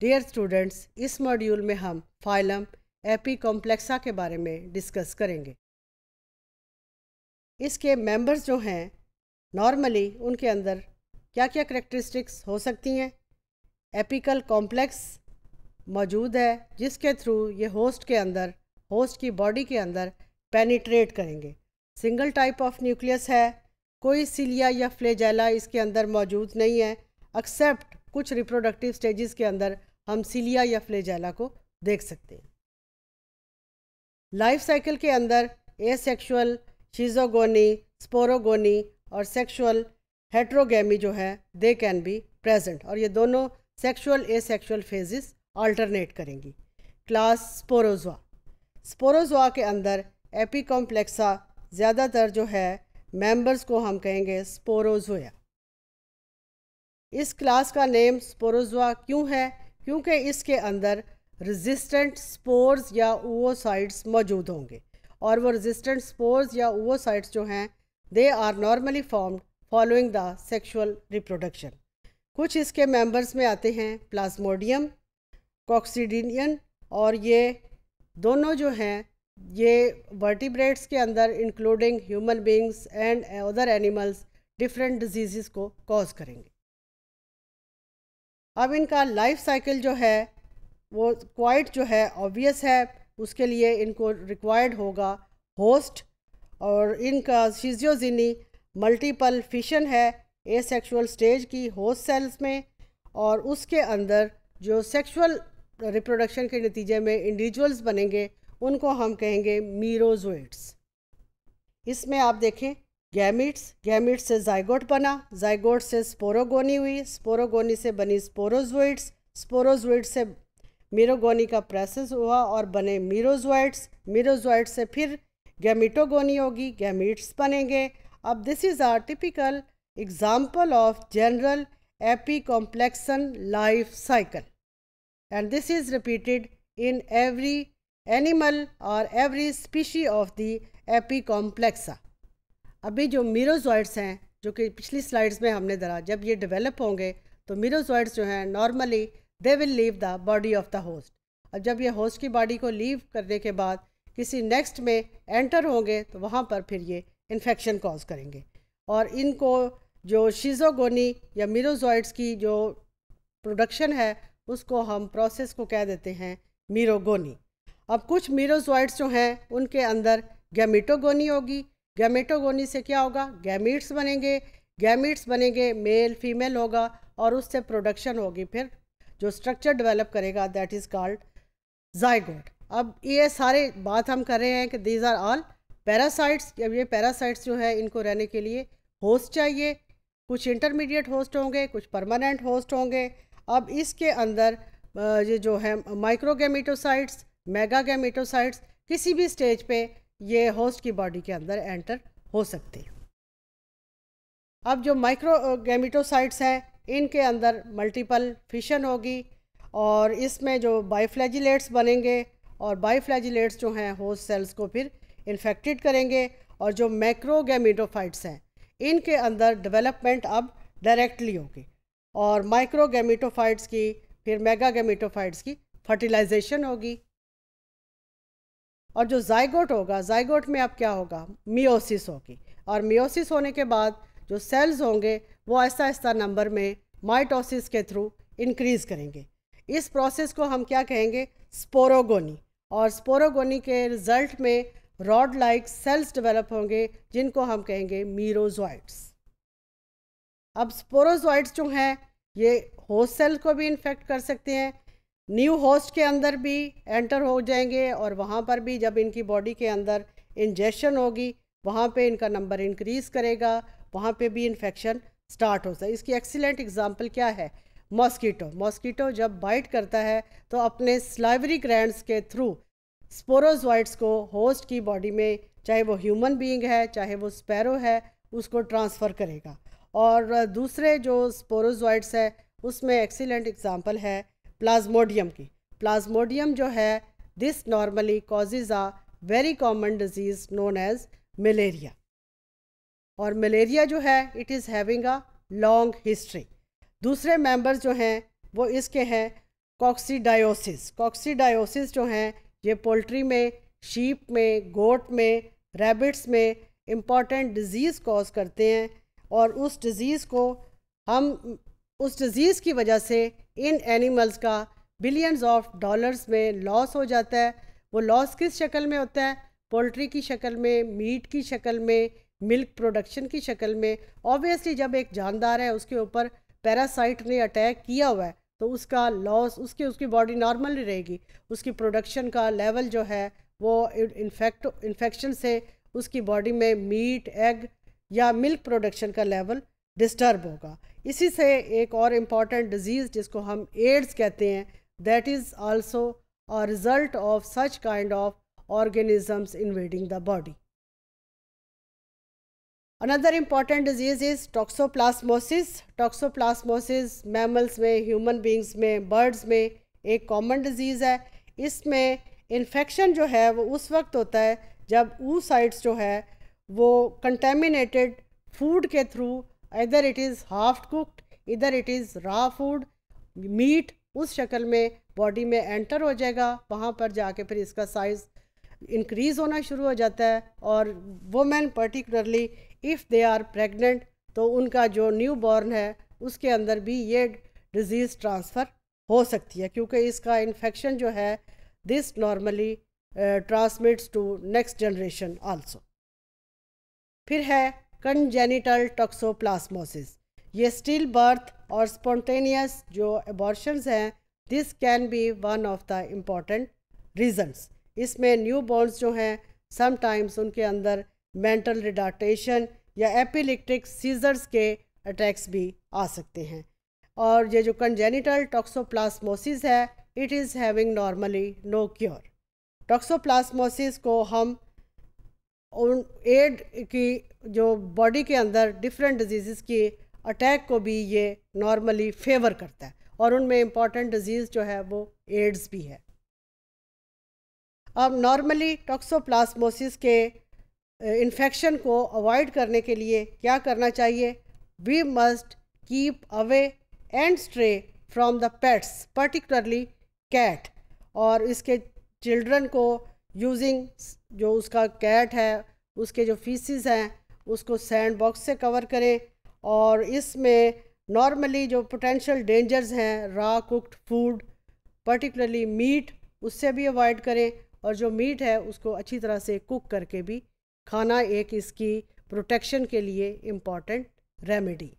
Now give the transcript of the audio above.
dear students इस module में हम फाइलम एपी कॉम्प्लेक्सा के बारे में डिस्कस करेंगे इसके मेंबर्स जो हैं नॉर्मली उनके अंदर क्या क्या करेक्टरिस्टिक्स हो सकती हैं एपिकल कॉम्प्लेक्स मौजूद है जिसके थ्रू ये होस्ट के अंदर होस्ट की बॉडी के अंदर पेनिट्रेट करेंगे सिंगल टाइप ऑफ न्यूक्लियस है कोई सिलिया या फ्लेजैला इसके अंदर मौजूद नहीं है एक्सेप्ट कुछ रिप्रोडक्टिव स्टेजेस के अंदर हम सिलिया या फ्लेजैला को देख सकते हैं लाइफ साइकिल के अंदर एसेक्सुअल शीजोगोनी स्पोरोगोनी और सेक्सुअल हेट्रोगेमी जो है दे कैन बी प्रेजेंट और ये दोनों सेक्सुअल एसेक्सुअल फेजेस अल्टरनेट करेंगी क्लास स्पोरोजवा स्पोरोजवा के अंदर एपी कॉम्प्लेक्सा ज़्यादातर जो है मेंबर्स को हम कहेंगे स्पोरोजोया इस क्लास का नेम स्पोरोजोआ क्यों है क्योंकि इसके अंदर रेजिस्टेंट स्पोर्स या ओवोसाइट्स मौजूद होंगे और वो रेजिस्टेंट स्पोर्स या ओवोसाइट्स जो हैं they are normally formed following the sexual reproduction कुछ इसके मेंबर्स में आते हैं प्लाज्मोडियम कॉक्सीडिनियन और ये दोनों जो हैं ये वर्टिब्रेट्स के अंदर including human beings and other animals different disease को कॉज करेंगे अब इनका लाइफ साइकिल जो है वो क्वाइट जो है ऑब्वियस है उसके लिए इनको रिक्वायर्ड होगा होस्ट और इनका शीजियोजिनी मल्टीपल फिशन है ए सेक्शुअल स्टेज की होस्ट सेल्स में और उसके अंदर जो सेक्शुअल रिप्रोडक्शन के नतीजे में इंडिविजुअल्स बनेंगे उनको हम कहेंगे मीरोजोइट्स इसमें आप देखें गैमिट्स गैमिट से जाइगोट बना जाइगोट से स्पोरोगोनी हुई स्पोरोगोनी से बनी स्पोरोजोइड्स स्पोरोजोइड से मीरोगोनी का प्रोसेस हुआ और बने मीरोजोइड्स मीरोजोइड से फिर गैमिटोगोनी होगी गैमिट्स बनेंगे अब this is our typical example of general apicomplexan life cycle and this is repeated in every animal और every species of the apicomplexa अभी जो मीरोजॉइड्स हैं जो कि पिछली स्लाइड्स में हमने धरा जब ये डेवलप होंगे तो मीरोजॉइड्स जो हैं normally they will leave the body of the host अब जब ये होस्ट की बॉडी को लीव करने के बाद किसी नेक्स्ट में एंटर होंगे तो वहाँ पर फिर ये इन्फेक्शन कॉज करेंगे और इनको जो शीजोगोनी या मीरोजॉइड्स की जो प्रोडक्शन है उसको हम प्रोसेस को कह देते हैं मीरोगोनी अब कुछ मीरोजॉइड्स जो हैं उनके अंदर गैमिटोगोनी होगी गैमेटोगोनी से क्या होगा गैमीट्स बनेंगे गैमिट्स बनेंगे मेल फीमेल होगा और उससे प्रोडक्शन होगी फिर जो स्ट्रक्चर डेवलप करेगा दैट इज़ कॉल्ड जायगोट अब ये सारे बात हम कर रहे हैं कि दीज आर ऑल पैरासाइट्स अब ये पैरासाइट्स जो है इनको रहने के लिए होस्ट चाहिए कुछ इंटरमीडिएट होस्ट होंगे कुछ परमानेंट होस्ट होंगे अब इसके अंदर ये जो है माइक्रोगेमेटोसाइट्स मेगागेमेटोसाइट्स किसी भी स्टेज पे ये होस्ट की बॉडी के अंदर एंटर हो सकती अब जो माइक्रो गैमिटोसाइट्स हैं इनके अंदर मल्टीपल फिशन होगी और इसमें जो बायोफ्लैजिलेट्स बनेंगे और बायोफ्लैजिलेट्स जो हैं होस्ट सेल्स को फिर इन्फेक्टेड करेंगे और जो मैक्रोगेमिटोफाइट्स हैं इनके अंदर डेवलपमेंट अब डायरेक्टली होगी और माइक्रोगेमिटोफाइट्स की फिर मेगा गेमिटोफाइट्स की फर्टिलाइजेशन होगी और जो जाइगोट होगा जाइगोट में अब क्या होगा मियोसिस होगी और मियोसिस होने के बाद जो सेल्स होंगे वो ऐसा ऐसा नंबर में माइटोसिस के थ्रू इंक्रीज करेंगे इस प्रोसेस को हम क्या कहेंगे स्पोरोगोनी और स्पोरोगोनी के रिज़ल्ट में रॉड लाइक सेल्स डेवलप होंगे जिनको हम कहेंगे मीरोजॉइट्स अब स्पोरोजॉइड्स जो हैं ये होस्ट सेल को भी इन्फेक्ट कर सकते हैं न्यू होस्ट के अंदर भी एंटर हो जाएंगे और वहाँ पर भी जब इनकी बॉडी के अंदर इंजेक्शन होगी वहाँ पे इनका नंबर इंक्रीज़ करेगा वहाँ पे भी इन्फेक्शन स्टार्ट हो सकता है इसकी एक्सीलेंट एग्जांपल क्या है मॉस्कीटो मॉस्कीटो जब बाइट करता है तो अपने स्लाइवरी ग्रैंड्स के थ्रू स्पोरोजवाइट्स को होस्ट की बॉडी में चाहे वो ह्यूमन बींग है चाहे वो स्पैरो है उसको ट्रांसफ़र करेगा और दूसरे जो स्पोरोजवाइट्स है उसमें एक्सीलेंट एग्ज़ाम्पल है प्लाज्मोडियम की प्लाज्मोडियम जो है this normally causes a very common disease known as malaria और मलेरिया जो है it is having a long history दूसरे मेंबर्स जो हैं वो इसके हैं कॉक्सीडायोसिस कॉक्सीडायोसिस जो हैं ये पोल्ट्री में शीप में गोट में रैबिट्स में इम्पॉर्टेंट डिज़ीज़ कॉज करते हैं और उस डिज़ीज़ को हम उस डिज़ीज़ की वजह से इन एनिमल्स का बिलियंस ऑफ डॉलर्स में लॉस हो जाता है वो लॉस किस शक्ल में होता है पोल्ट्री की शक्ल में मीट की शक्ल में मिल्क प्रोडक्शन की शक्ल में ऑब्वियसली जब एक जानदार है उसके ऊपर पैरासाइट ने अटैक किया हुआ है तो उसका लॉस उसकी उसकी बॉडी नॉर्मल ही रहेगी उसकी प्रोडक्शन का लेवल जो है वो इन्फेक्ट इन्फेक्शन से उसकी बॉडी में मीट एग या मिल्क प्रोडक्शन का लेवल डिस्टर्ब होगा इसी से एक और इम्पॉर्टेंट डिजीज़ जिसको हम एड्स कहते हैं that is also a result of such kind of organisms invading the body another important disease is toxoplasmosis toxoplasmosis mammals में ह्यूमन बींग्स में बर्ड्स में एक कॉमन डिजीज़ है इसमें इन्फेक्शन जो है वो उस वक्त होता है जब ऊ ऊसाइड्स जो है वो कंटेमिनेटेड फूड के through either it is half cooked either it is raw food meat उस शक्ल में बॉडी में एंटर हो जाएगा वहाँ पर जाके फिर इसका साइज़ इंक्रीज़ होना शुरू हो जाता है और women particularly if they are pregnant तो उनका जो न्यू बॉर्न है उसके अंदर भी ये डिज़ीज़ ट्रांसफ़र हो सकती है क्योंकि इसका इन्फेक्शन जो है this normally transmits to next generation also फिर है कंजेनिटल टॉक्सोप्लास्मोसिस ये स्टिल बर्थ और स्पॉन्टेनियस जो एबॉर्शंस हैं this can be one of the important reasons इसमें न्यू बॉर्नस जो हैं समटाइम्स उनके अंदर मेंटल रिडाटेशन या एपिलिक्टिक सीजर्स के अटैक्स भी आ सकते हैं और ये जो कंजेनिटल टॉक्सोप्लास्मोसिस है it is having normally no cure toxoplasmosis को हम उन एड की जो बॉडी के अंदर डिफरेंट डिजीज़ के अटैक को भी ये नॉर्मली फेवर करता है और उनमें इम्पॉर्टेंट डिजीज़ जो है वो एड्स भी है अब नॉर्मली टॉक्सोप्लास्मोसिस के इन्फेक्शन को अवॉइड करने के लिए क्या करना चाहिए we must keep away and stray from the pets particularly cat और इसके चिल्ड्रन को यूजिंग जो उसका कैट है उसके जो फीसिस हैं उसको सैंड बॉक्स से कवर करें और इसमें नॉर्मली जो पोटेंशियल डेंजर्स हैं raw cooked food particularly meat उससे भी अवॉइड करें और जो मीट है उसको अच्छी तरह से कुक करके भी खाना एक इसकी प्रोटेक्शन के लिए इम्पॉर्टेंट रेमेडी